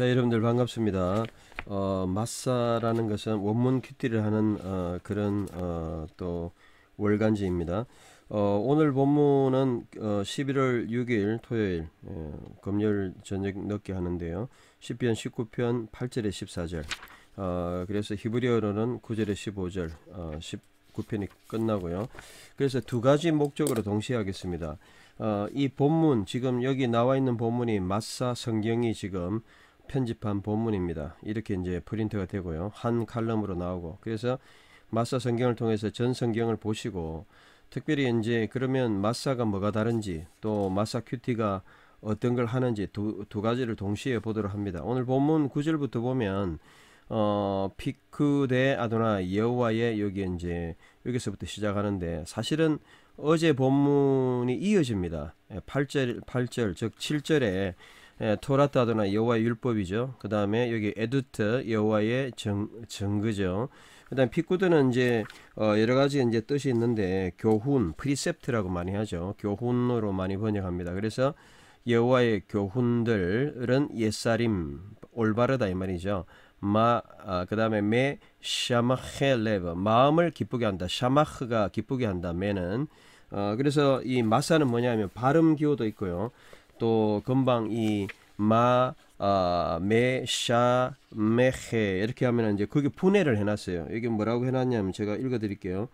자 여러분들 반갑습니다. 어, 마사라는 것은 원문 큐티를 하는 어, 그런 어, 또 월간지입니다. 어, 오늘 본문은 11월 어, 6일 토요일 예, 금요일 저녁 늦게 하는데요. 10편 19편 8절에 14절 그래서 히브리어로는 9절에 15절 19편이 어, 끝나고요. 그래서 두 가지 목적으로 동시에 하겠습니다. 이 본문 지금 여기 나와 있는 본문이 마사 성경이 지금 편집한 본문입니다. 이렇게 이제 프린트가 되고요. 한 칼럼으로 나오고 그래서 마사 성경을 통해서 전 성경을 보시고 특별히 이제 그러면 마사가 뭐가 다른지 또 마사 큐티가 어떤 걸 하는지 두, 두 가지를 동시에 보도록 합니다. 오늘 본문 9절부터 보면 어, 피크 대 아도나 여호와의 여기 이제 여기서부터 시작하는데 사실은 어제 본문이 이어집니다. 8절 예, 8절 즉 7절에 예, 토라타도나 여호와의 율법이죠. 그 다음에 여기 에두트 여호와의 정, 정거죠. 그다음 피쿠드는 이제 어, 여러 가지 이제 뜻이 있는데 교훈 프리셉트라고 많이 하죠. 교훈으로 많이 번역합니다. 그래서 여호와의 교훈들은 예사림 올바르다 이 말이죠. 마 아, 그다음에 메 샤마헬레브 마음을 기쁘게 한다. 샤마흐가 기쁘게 한다. 메는 어, 그래서 이 마사는 뭐냐면 발음 기호도 있고요. 또 금방 이 마, 아, 메, 샤, 메헤 이렇게 하면 이제 거기 분해를 해놨어요. 이게 뭐라고 해놨냐면 제가 읽어드릴게요.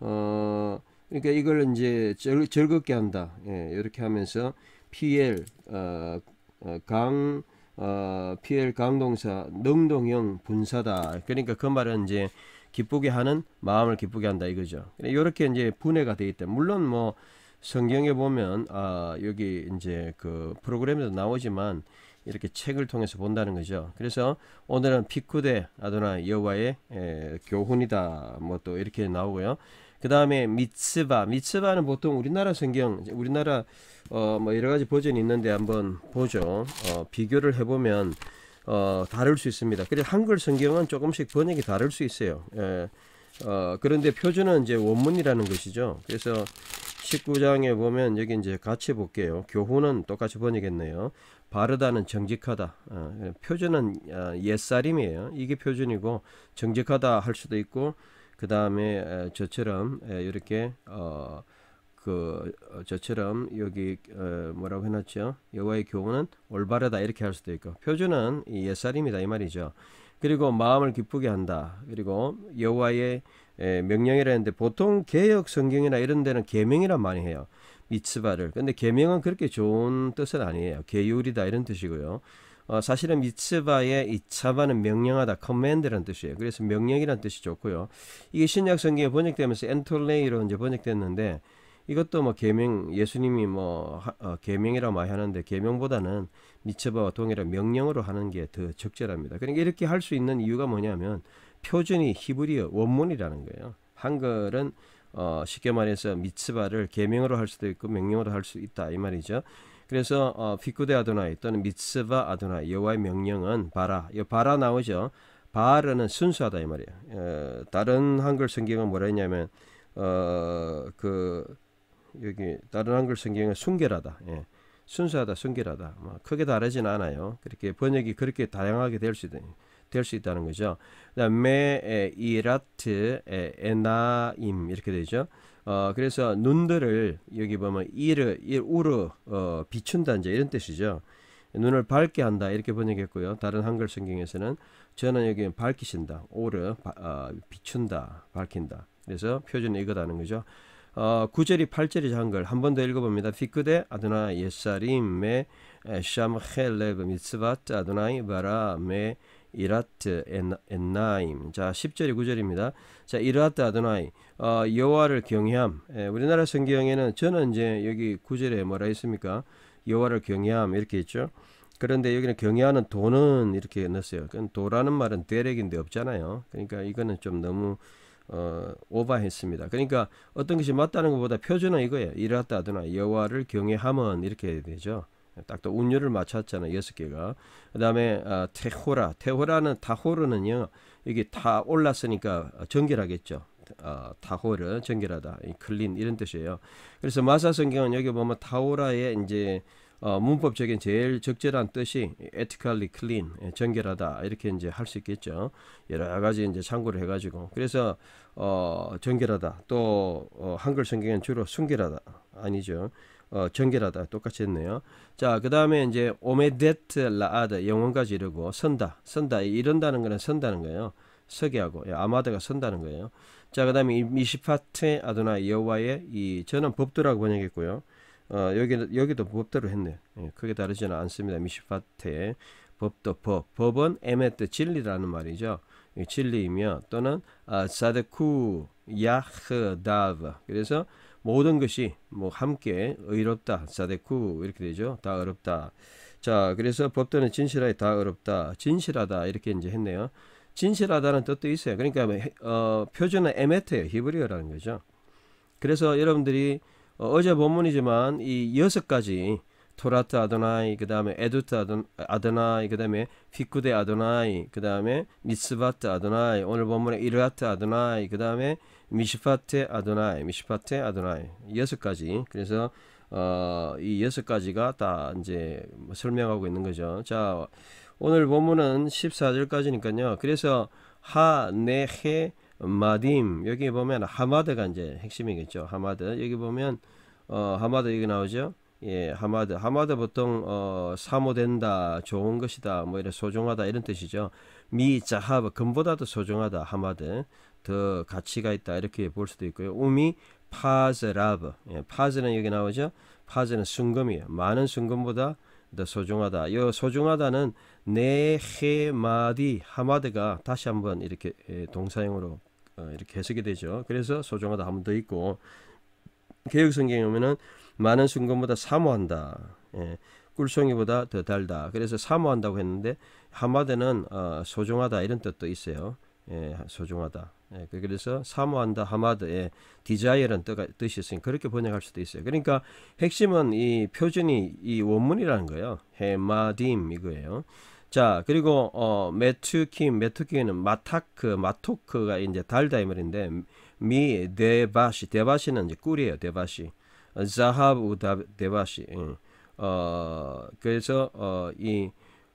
어, 그러니까 이걸 이제 즐, 즐겁게 한다. 예, 이렇게 하면서 PL 어, 어, 강 어, PL 강동사 능동형 분사다. 그러니까 그 말은 이제 기쁘게 하는 마음을 기쁘게 한다 이거죠. 이렇게 그러니까 이제 분해가 되기 때문에 물론 뭐 성경에 보면 아 여기 이제 그 프로그램에도 나오지만 이렇게 책을 통해서 본다는 거죠. 그래서 오늘은 피쿠데 아도나 여호와의 교훈이다 뭐 또 이렇게 나오고요. 그 다음에 미츠바 미츠바는 보통 우리나라 성경 우리나라 어 뭐 여러 가지 버전이 있는데 한번 보죠. 어 비교를 해보면 어 다를 수 있습니다. 그래 한글 성경은 조금씩 번역이 다를 수 있어요. 예. 어 그런데 표준은 이제 원문이라는 것이죠. 그래서 19장에 보면 여기 이제 같이 볼게요. 교훈은 똑같이 번역했네요. 바르다는 정직하다. 어, 표준은 어, 옛사림이에요. 이게 표준이고 정직하다 할 수도 있고 그 다음에 저처럼 이렇게 어, 그 어, 저처럼 여기 어, 뭐라고 해놨죠? 여호와의 교훈은 올바르다 이렇게 할 수도 있고 표준은 옛사림이다 이 말이죠. 그리고 마음을 기쁘게 한다. 그리고 여호와의 예, 명령이라 했는데 보통 개혁 성경이나 이런 데는 계명이라 많이 해요. 미츠바를. 근데 계명은 그렇게 좋은 뜻은 아니에요. 계율이다 이런 뜻이고요. 어, 사실은 미츠바의 이차바는 명령하다, 커맨드라는 뜻이에요. 그래서 명령이란 뜻이 좋고요. 이게 신약 성경에 번역되면서 엔톨레이로 이제 번역됐는데 이것도 뭐 계명 예수님이 뭐 어, 계명이라 많이 하는데 계명보다는 미츠바와 동일한 명령으로 하는 게 더 적절합니다. 그러니까 이렇게 할 수 있는 이유가 뭐냐면 표준이 히브리어 원문이라는 거예요. 한글은 어, 쉽게 말해서 미츠바를 계명으로 할 수도 있고 명령으로 할 수 있다 이 말이죠. 그래서 어, 피쿠데 아도나이 또는 미츠바 아도나이 여호와의 명령은 바라 이 바라 나오죠. 바라는 순수하다 이 말이에요. 어, 다른 한글 성경은 뭐라 했냐면 어, 그 여기 다른 한글 성경은 순결하다. 예. 순수하다, 순결하다. 뭐 크게 다르진 않아요. 그렇게 번역이 그렇게 다양하게 될 수도 있어요. 될수 있다는 거죠. 그다음에 이라트 에나임 이렇게 되죠. 어, 그래서 눈들을 여기 보면 이르, 일, 르 어, 비춘다 이제 이런 뜻이죠. 눈을 밝게 한다 이렇게 번역했고요. 다른 한글 성경에서는 저는 여기 밝히신다, 오르 어, 비춘다, 밝힌다. 그래서 표준은 이거다는 거죠. 어, 9절이 8절이 한글 한번 더 읽어봅니다. 피크데 아드나 예사림메 샴헬레 미츠바트 아드나이 바라메 이라트 엔나임 자 10절이 9절입니다 자 이라트 아드나이 어, 여호와를 경외함 예, 우리나라 성경에는 저는 이제 여기 9절에 뭐라 했습니까 여호와를 경외함 이렇게 있죠 그런데 여기는 경외하는 도는 이렇게 넣었어요 그 도라는 말은 대략인데 없잖아요 그러니까 이거는 좀 너무 어, 오바했습니다. 그러니까 어떤 것이 맞다는 것보다 표준은 이거예요. 이라트하드나 여호와를 경외함은 이렇게 되죠. 딱또 운율을 맞췄잖아요. 여섯 개가. 그다음에 아, 테호라. 테호라는 타호르는요. 여기 다 올랐으니까 정결하겠죠. 아, 타호르 정결하다. 이 클린 이런 뜻이에요. 그래서 마사 성경은 여기 보면 타호라의 이제 어, 문법적인 제일 적절한 뜻이 ethically clean, 예, 정결하다 이렇게 이제 할 수 있겠죠. 여러 가지 이제 참고를 해가지고 그래서 어, 정결하다 또 어, 한글 성경은 주로 순결하다 아니죠. 어, 전결하다 똑같이 했네요. 자, 그 다음에 이제 오메데트 라아드 영혼까지 이르고 선다, 선다 이런다는 거는 선다는 거예요. 서게 하고 예, 아마드가 선다는 거예요. 자, 그 다음에 미시파테 아도나 여호와의 이 저는 법도라고 번역했고요. 어, 여기 여기도 법도로 했네요. 예, 크게 다르지는 않습니다. 미시파테 법도 법 법은 에메트 진리라는 말이죠. 진리이며 또는 아, 사데쿠 야흐다브 그래서 모든 것이 뭐 함께 의롭다 사데쿠 이렇게 되죠. 다 의롭다. 자, 그래서 법도는 진실하게다 의롭다. 진실하다 이렇게 이제 했네요. 진실하다는 뜻도 있어요. 그러니까 뭐 어, 표준은 에메테요. 히브리어라는 거죠. 그래서 여러분들이 어, 제 본문이지만 이 여섯 가지 토라트 아도나이 그다음에 에두트 아도나이 그다음에 피쿠데 아도나이 그다음에 미스바트 아도나이 오늘 본문에 이르하트 아도나이 그다음에 미시파테 아도나이, 미시파테 아도나이 여섯 가지. 그래서 어, 이 여섯 가지가 다 이제 설명하고 있는 거죠. 자, 오늘 본문은 14절까지니까요. 그래서 하, 네, 헤, 마딤. 여기 보면 하마드가 이제 핵심이겠죠. 하마드. 여기 보면 어, 하마드 여기 나오죠. 예, 하마드. 하마드 보통 어, 사모된다, 좋은 것이다, 뭐 이런 소중하다 이런 뜻이죠. 미 자하브 금보다도 소중하다 하마드 더 가치가 있다 이렇게 볼 수도 있고요. 우미 파즈라브 예, 파즈는 여기 나오죠. 파즈는 순금이에요. 많은 순금보다 더 소중하다. 이 소중하다는 네헤마디 하마드가 다시 한번 이렇게 예, 동사형으로 어, 이렇게 해석이 되죠. 그래서 소중하다 한번더 있고 개혁 성경에 보면은 많은 순금보다 사모한다. 예, 꿀송이보다 더 달다. 그래서 사모한다고 했는데 하마드는 어, 소중하다 이런 뜻도 있어요. 예, 소중하다. 예, 그 그래서 사모한다 하마드의 디자이어란 뜻이 있으니 그렇게 번역할 수도 있어요. 그러니까 핵심은 이 표준이 이 원문이라는 거예요. 헤마딤 이거예요. 자 그리고 어, 메투킴 메투킴은 마타크 마토크가 이제 달다 이 말인데 미 데바시 데바시는 이제 꿀이에요. 데바시 자하브 데바시 예. 어, 그래서 어, 이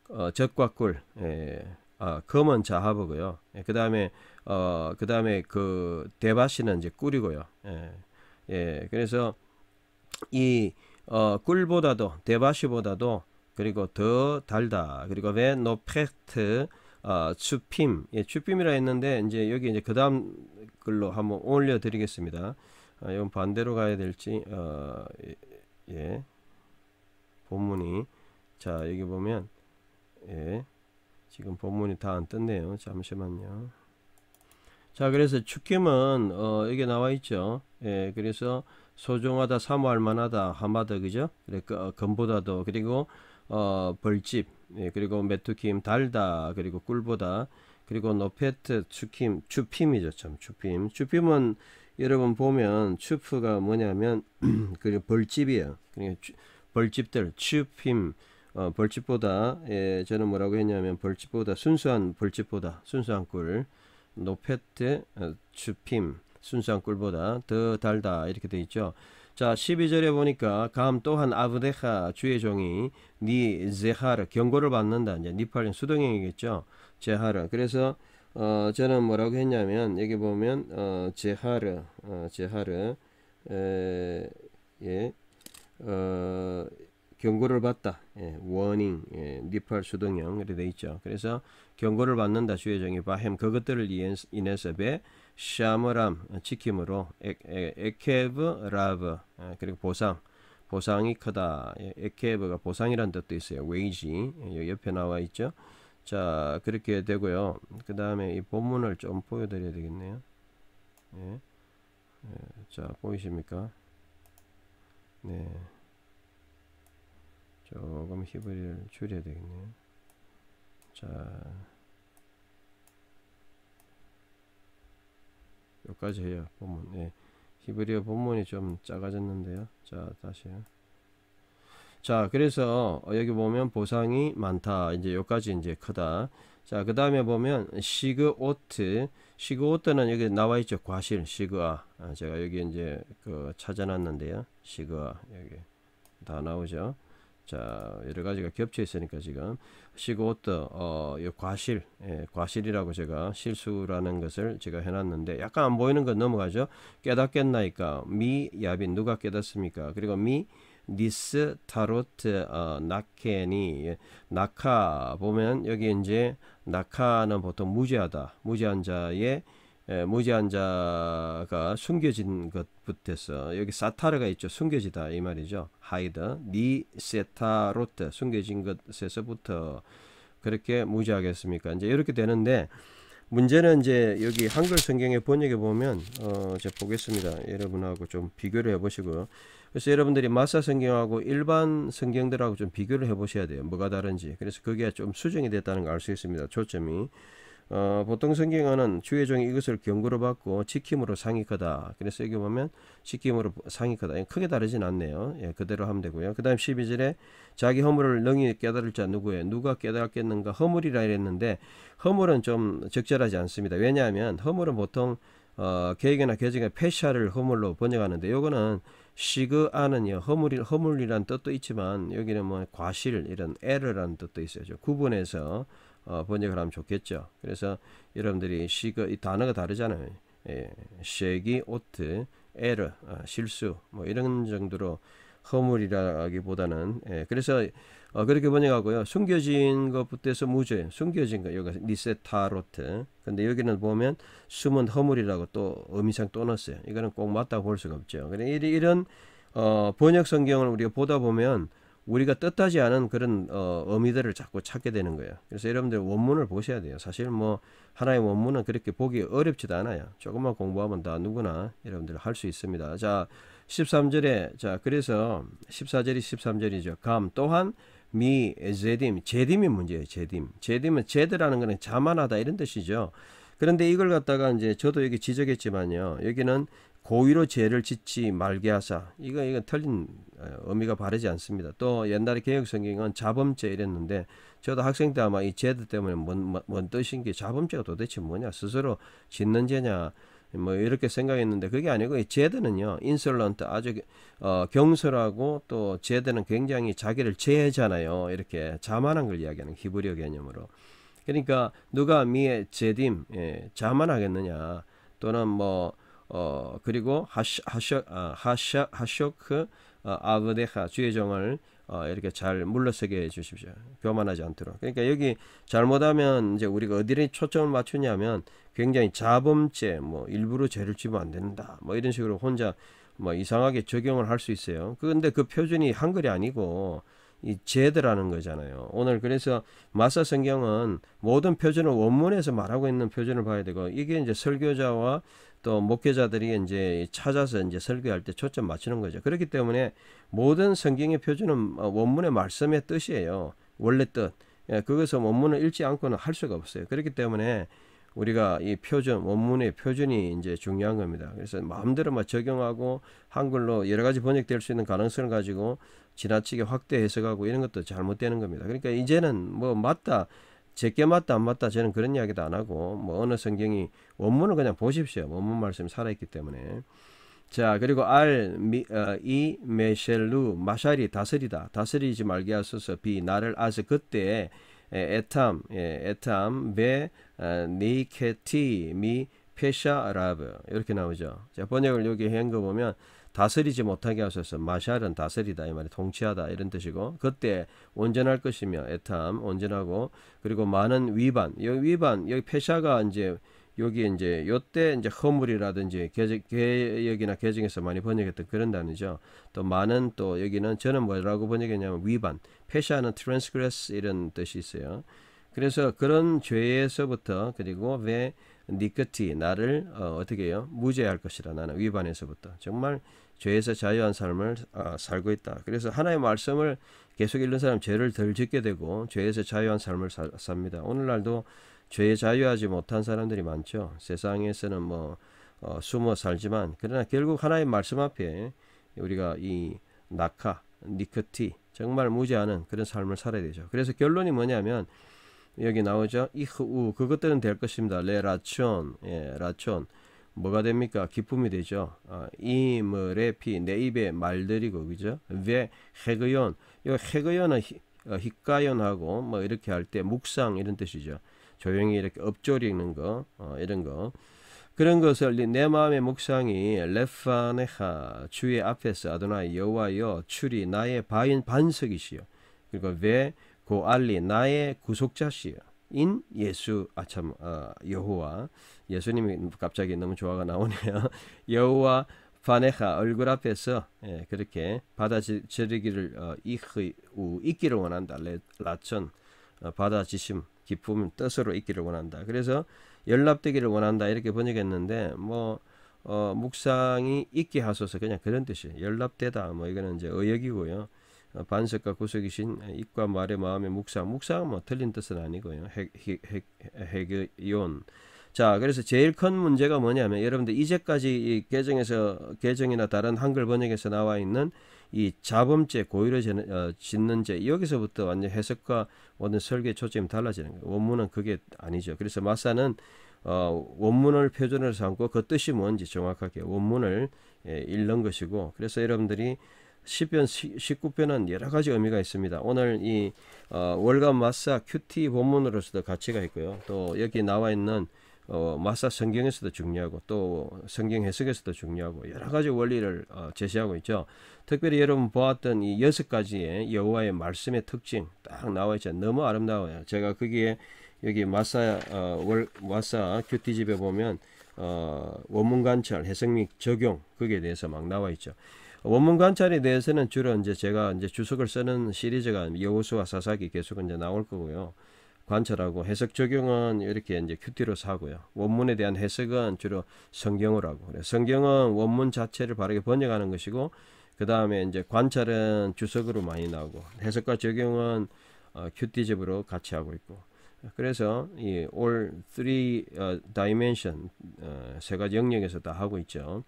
어, 적과 꿀, 예, 아, 검은 자하보고요. 예, 어, 그 다음에 어, 그 다음에 그 대바시는 이제 꿀이고요. 예, 예 그래서 이 어, 꿀보다도 대바시보다도 그리고 더 달다. 그리고 왜 노페트 어, 추핌, 예, 추핌이라 했는데 이제 여기 이제 그다음 글로 한번 올려드리겠습니다. 아, 이건 반대로 가야 될지, 어, 예. 예. 본문이 자 여기 보면 예 지금 본문이 다 안 뜬네요 잠시만요 자 그래서 축김은 어 여기 나와 있죠 예 그래서 소중하다 사모할 만하다 하마다 그죠 그래 그, 어, 금보다도 그리고 어 벌집 예, 그리고 메뚜김 달다 그리고 꿀보다 그리고 노페트 축킴 추핌이죠 참 추핌 추핌은 여러분 보면 추프가 뭐냐면 그리고 벌집이에요 그러니까 벌집들 취핌 어, 벌집보다 예, 저는 뭐라고 했냐면 벌집보다 순수한 벌집보다 순수한 꿀 노페트 어, 핌 순수한 꿀보다 더 달다 이렇게 돼 있죠. 자 12절에 보니까 감 또한 아브데카 주의 종이 니 제하르 경고를 받는다 이제 니팔린 수동형이겠죠 제하르 그래서 어 저는 뭐라고 했냐면 여기 보면 어 제하르 어 제하르 에, 예 어, 경고를 받다. 예, warning, 예, 니팔 수동형 이렇게 돼 있죠. 그래서 경고를 받는다 주의정의 바햄 그것들을 인해서 배 샤머람 지킴으로 에케브 라브 예, 그리고 보상 보상이 크다. 예, 에케브가 보상이란 뜻도 있어요. 웨이지 예, 옆에 나와 있죠. 자 그렇게 되고요. 그 다음에 이 본문을 좀 보여드려야 되겠네요. 예. 자 보이십니까? 네. 조금 히브리를 줄여야 되겠네요. 자. 여기까지 해요. 본문. 네. 히브리어 본문이 좀 작아졌는데요. 자, 다시요. 자, 그래서 어, 여기 보면 보상이 많다. 이제 여기까지 이제 크다. 자, 그 다음에 보면 시그오트. 시그오트는 여기 나와 있죠. 과실 시그아. 아, 제가 여기 이제 그 찾아놨는데요. 시그아 여기 다 나오죠. 자, 여러 가지가 겹쳐 있으니까 지금 시그오트 어, 이 과실, 예, 과실이라고 제가 실수라는 것을 제가 해놨는데 약간 안 보이는 건 넘어가죠. 깨닫겠나이까 미 야빈 누가 깨닫습니까? 그리고 미 니스 타로트 어, 나켄이 나카 예, 보면 여기 이제 나카는 보통 무죄하다 무죄한 자의 예, 무죄한 자가 숨겨진 것부터서 여기 사타르가 있죠 숨겨지다 이 말이죠 하이드 니세타로트 숨겨진 것에서부터 그렇게 무죄하겠습니까 이제 이렇게 되는데 문제는 이제 여기 한글 성경의 번역에 보면 어, 제가 보겠습니다. 여러분하고 좀 비교를 해보시고요. 그래서 여러분들이 마사 성경하고 일반 성경들하고 좀 비교를 해보셔야 돼요. 뭐가 다른지. 그래서 그게 좀 수정이 됐다는 걸 알 수 있습니다. 초점이. 어, 보통 성경에는 주의종이 이것을 경고로 받고 지킴으로 상익하다 그래서 여기 보면 지킴으로 상익하다 크게 다르진 않네요. 예, 그대로 하면 되고요. 그 다음 12절에 자기 허물을 능히 깨달을 자 누구에 누가 깨달겠는가 허물이라 이랬는데 허물은 좀 적절하지 않습니다. 왜냐하면 허물은 보통 어, 계획이나 계정의 패샤를 허물로 번역하는데 요거는 시그아는요 허물이 허물이란 뜻도 있지만 여기는 뭐 과실 이런 에러라는 뜻도 있어요. 구분해서 어, 번역을 하면 좋겠죠. 그래서 여러분들이 시그 이 단어가 다르잖아요. 예, 쉐기, 오트, 에르, 아, 어, 실수 뭐 이런 정도로 허물이라기보다는 예, 그래서 어, 그렇게 번역하고요. 숨겨진 것부터 해서 무죄, 숨겨진 거 여기 니세타로트. 근데 여기는 보면 숨은 허물이라고 또 의미상 또 넣었어요. 이거는 꼭 맞다고 볼 수가 없죠. 그런데 이런 어, 번역 성경을 우리가 보다 보면 우리가 뜻하지 않은 그런 어, 의미들을 자꾸 찾게 되는 거예요. 그래서 여러분들 원문을 보셔야 돼요. 사실 뭐 하나의 원문은 그렇게 보기 어렵지도 않아요. 조금만 공부하면 다 누구나 여러분들 할 수 있습니다. 자, 13절에 자, 그래서 14절이 13절이죠. 감 또한 미 제딤 제딤이 문제예요. 제딤. 제딤은 제드라는 거는 자만하다 이런 뜻이죠. 그런데 이걸 갖다가 이제 저도 여기 지적했지만요. 여기는 고의로 죄를 짓지 말게 하사 이거 이거 틀린 어, 의미가 바르지 않습니다. 또 옛날에 개혁 성경은 자범죄 이랬는데 저도 학생 때 아마 이 죄도 때문에 뭔, 뭔뜻인게 자범죄가 도대체 뭐냐 스스로 짓는 죄냐 뭐 이렇게 생각했는데 그게 아니고 이죄들은요 인솔런트 아주 어, 경솔하고 또 죄들은 굉장히 자기를 제해잖아요 이렇게 자만한 걸 이야기하는 히브리어 개념으로 그러니까 누가 미의 죄딤 예, 자만하겠느냐 또는 뭐어 그리고 하셔 하셔 아, 하셔 하쇼크 그, 어, 아그데하 주의 정을 어, 이렇게 잘 물러서게 해 주십시오. 교만하지 않도록. 그러니까 여기 잘못하면 이제 우리가 어디를 초점을 맞추냐면 굉장히 자범죄, 뭐 일부러 죄를 지면 안 된다. 뭐 이런 식으로 혼자 뭐 이상하게 적용을 할 수 있어요. 그런데 그 표준이 한글이 아니고 이 제드라는 거잖아요. 오늘 그래서 마사 성경은 모든 표준을 원문에서 말하고 있는 표준을 봐야 되고 이게 이제 설교자와 또 목회자들이 이제 찾아서 이제 설교할 때 초점 맞추는 거죠. 그렇기 때문에 모든 성경의 표준은 어, 원문의 말씀의 뜻이에요. 원래 뜻. 예, 그것을 원문을 읽지 않고는 할 수가 없어요. 그렇기 때문에 우리가 이 표준 원문의 표준이 이제 중요한 겁니다. 그래서 마음대로 막 적용하고 한글로 여러 가지 번역될 수 있는 가능성을 가지고 지나치게 확대 해서가고 이런 것도 잘못되는 겁니다. 그러니까 이제는 뭐 맞다 제게 맞다 안 맞다 저는 그런 이야기도 안 하고 뭐 어느 성경이 원문을 그냥 보십시오. 원문 말씀이 살아있기 때문에 자 그리고 알, 미, 어, 이, 메셸루 마샬이 다스리다. 다스리지 말게 하소서 비 나를 아서 그때 에탐, 에 에탐, 예, 에 베, 니케티, 어, 미, 페샤, 라브 이렇게 나오죠. 자 번역을 여기 한거 보면 다스리지 못하게 하소서 마샬은 다스리다 이 말이 통치하다 이런 뜻이고 그때 온전할 것이며 에탐 온전하고 그리고 많은 위반 여기 위반 여기 폐샤가 이제 여기 이제 요때 이제 허물이라든지 개역이나 개정에서 많이 번역했던 그런 단어죠. 또 많은 또 여기는 저는 뭐라고 번역했냐면 위반. 페샤는 트랜스 n s 스 이런 뜻이 있어요. 그래서 그런 죄에서부터 그리고 왜 니끝티 나를 어, 떻게 해요? 무죄할 것이라 나는 위반에서부터 정말 죄에서 자유한 삶을 아, 살고 있다. 그래서 하나의 말씀을 계속 읽는 사람 죄를 덜 짓게 되고 죄에서 자유한 삶을 사, 삽니다. 오늘날도 죄에 자유하지 못한 사람들이 많죠. 세상에서는 뭐 어, 숨어 살지만 그러나 결국 하나의 말씀 앞에 우리가 이 낙하, 니코티 정말 무죄하는 그런 삶을 살아야 되죠. 그래서 결론이 뭐냐면 여기 나오죠. 이흐 그것들은 될 것입니다. 레 라촌 예, 라촌 뭐가 됩니까? 기쁨이 되죠. 아, 이므레피 뭐, 내 입에 말들이고 그죠? 왜 해그연 요 해그연은 히가연하고 어, 뭐 이렇게 할 때 묵상 이런 뜻이죠. 조용히 이렇게 엎조리는 거 어, 이런 거 그런 것을 내 마음의 묵상이 레파네하 주의 앞에서 아도나 여호와여 출이 나의 바인 반석이시요. 그리고 왜 고알리 나의 구속자시여 인 예수 아참 아, 여호와 예수님이 갑자기 너무 조화가 나오네요 여호와 파네하 얼굴 앞에서 예, 그렇게 받아들이기를 어, 이흐 있기를 원한다 라천 어, 받아지심 기쁨 뜻으로 있기를 원한다 그래서 연락되기를 원한다 이렇게 번역했는데 뭐 어, 묵상이 있게 하소서 그냥 그런 뜻이 연락되다 뭐 이거는 이제 의역이고요 반석과 구석이신 입과 말의 마음의 묵상. 묵상은 뭐 틀린 뜻은 아니고요. 해이온 자, 그래서 제일 큰 문제가 뭐냐면 여러분들 이제까지 이 개정에서 개정이나 다른 한글 번역에서 나와 있는 이 자범죄 고의로 어, 짓는 죄 여기서부터 완전 해석과 모든 설계 초점이 달라지는 거예요. 원문은 그게 아니죠. 그래서 마사는 어, 원문을 표준으로 삼고 그 뜻이 뭔지 정확하게 원문을 예, 읽는 것이고 그래서 여러분들이 10편, 19편은 여러 가지 의미가 있습니다. 오늘 이 어, 월간 마사 큐티 본문으로서도 가치가 있고요. 또 여기 나와 있는 어, 마사 성경에서도 중요하고 또 성경 해석에서도 중요하고 여러 가지 원리를 어, 제시하고 있죠. 특별히 여러분 보았던 이 여섯 가지의 여호와의 말씀의 특징 딱 나와 있죠. 너무 아름다워요. 제가 거기에 여기 마사 어, 월 마사 큐티 집에 보면 어, 원문 관찰 해석 및 적용 거기에 대해서 막 나와 있죠. 원문 관찰에 대해서는 주로 이제 제가 이제 주석을 쓰는 시리즈가 여호수와 사사기 계속 이제 나올 거고요. 관찰하고 해석 적용은 이렇게 이제 큐티로 사고요. 원문에 대한 해석은 주로 성경으로 하고 그래 성경은 원문 자체를 바르게 번역하는 것이고 그 다음에 이제 관찰은 주석으로 많이 나오고 해석과 적용은 어, 큐티집으로 같이 하고 있고 그래서 이올 3 다이멘션 세 가지 영역에서 다 하고 있죠.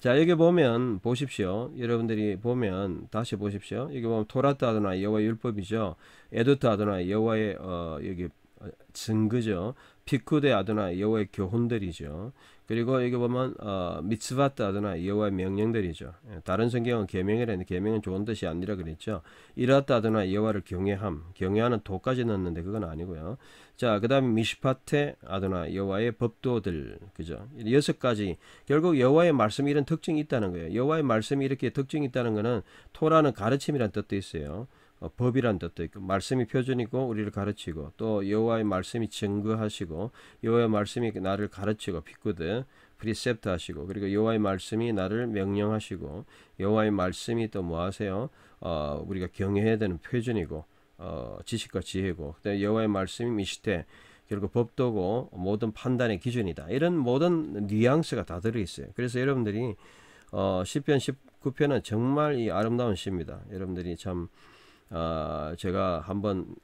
자 여기 보면 보십시오 여러분들이 보면 다시 보십시오 여기 보면 토라트 아도나 여호와 율법이죠 에도트 아도나 여호와의 어 여기 어, 증거죠 피쿠데 아도나 여호와의 교훈들이죠 그리고 여기 보면 어, 미츠바트 아드나 여호와의 명령들이죠. 예, 다른 성경은 계명이라 했는데 계명은 좋은 뜻이 아니라 그랬죠. 이라트 드나 여호와를 경외함, 경외하는 도까지 넣었는데 그건 아니고요. 자, 그 다음에 미시파테 아드나 여호와의 법도들, 그죠? 여섯 가지. 결국 여호와의 말씀이 이런 특징이 있다는 거예요. 여호와의 말씀이 이렇게 특징이 있다는 거는 토라는 가르침이란 뜻도 있어요. 어, 법이란 뜻도 있고 말씀이 표준이고 우리를 가르치고 또 여호와의 말씀이 증거하시고 여호와의 말씀이 나를 가르치고 비꾸드 프리셉트 하시고 그리고 여호와의 말씀이 나를 명령하시고 여호와의 말씀이 또 뭐 하세요? 어, 우리가 경외해야 되는 표준이고 어, 지식과 지혜고 그다음에 여호와의 말씀이 미시되 결국 법도고 모든 판단의 기준이다. 이런 모든 뉘앙스가 다 들어 있어요. 그래서 여러분들이 어, 1 0편 19편은 정말 이 아름다운 시입니다. 여러분들이 참 어, 제가 한번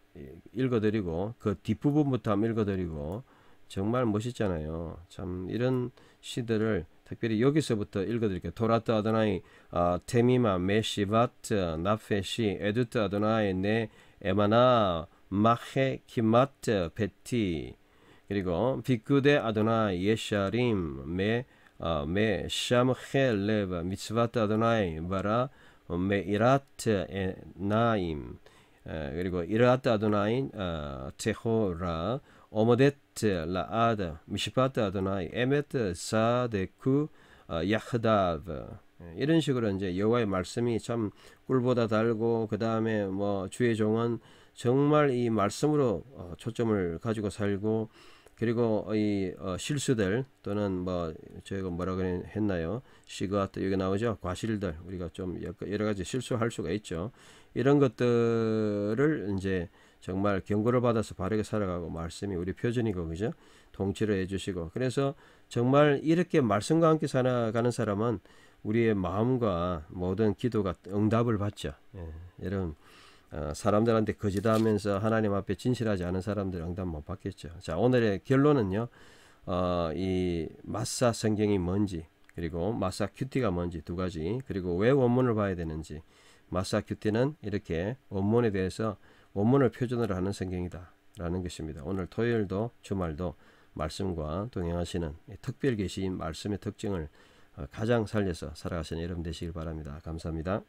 읽어드리고 그 뒷부분부터 한번 읽어드리고 정말 멋있잖아요. 참 이런 시들을 특별히 여기서부터 읽어드릴게요. 토라트 아도나이 아, 테미마 메시바트 어, 나페시 에두트 아도나이 네 에마나 마헤 키마트 베티 그리고 비쿠데 아도나이 예샤림 메 아, 어, 메 샴헬레바 미츠바트 아도나이 바라 메이라트 에 나임 그리고 이라트 아도나인 어, 테호라 오모데트 라아드 미시파트 아도나이 에메트 사데쿠 어, 야흐다브 예, 이런 식으로 이제 여호와의 말씀이 참 꿀보다 달고 그 다음에 뭐 주의 종은 정말 이 말씀으로 어, 초점을 가지고 살고 그리고 이 어, 실수들 또는 뭐 저희가 뭐라그랬나요 시가 그또 여기 나오죠. 과실들 우리가 좀 여러 가지 실수할 수가 있죠. 이런 것들을 이제 정말 경고를 받아서 바르게 살아가고 말씀이 우리 표준이고 그죠? 통치를 해주시고 그래서 정말 이렇게 말씀과 함께 살아가는 사람은 우리의 마음과 모든 기도가 응답을 받죠. 예, 여러분. 어, 사람들한테 거짓하면서 하나님 앞에 진실하지 않은 사람들 응답 못 받겠죠. 자 오늘의 결론은요. 어, 이 마사 성경이 뭔지 그리고 마사 큐티가 뭔지 두 가지 그리고 왜 원문을 봐야 되는지 마사 큐티는 이렇게 원문에 대해서 원문을 표준으로 하는 성경이다 라는 것입니다. 오늘 토요일도 주말도 말씀과 동행하시는 특별 계시인 말씀의 특징을 어, 가장 살려서 살아가시는 여러분 되시길 바랍니다. 감사합니다.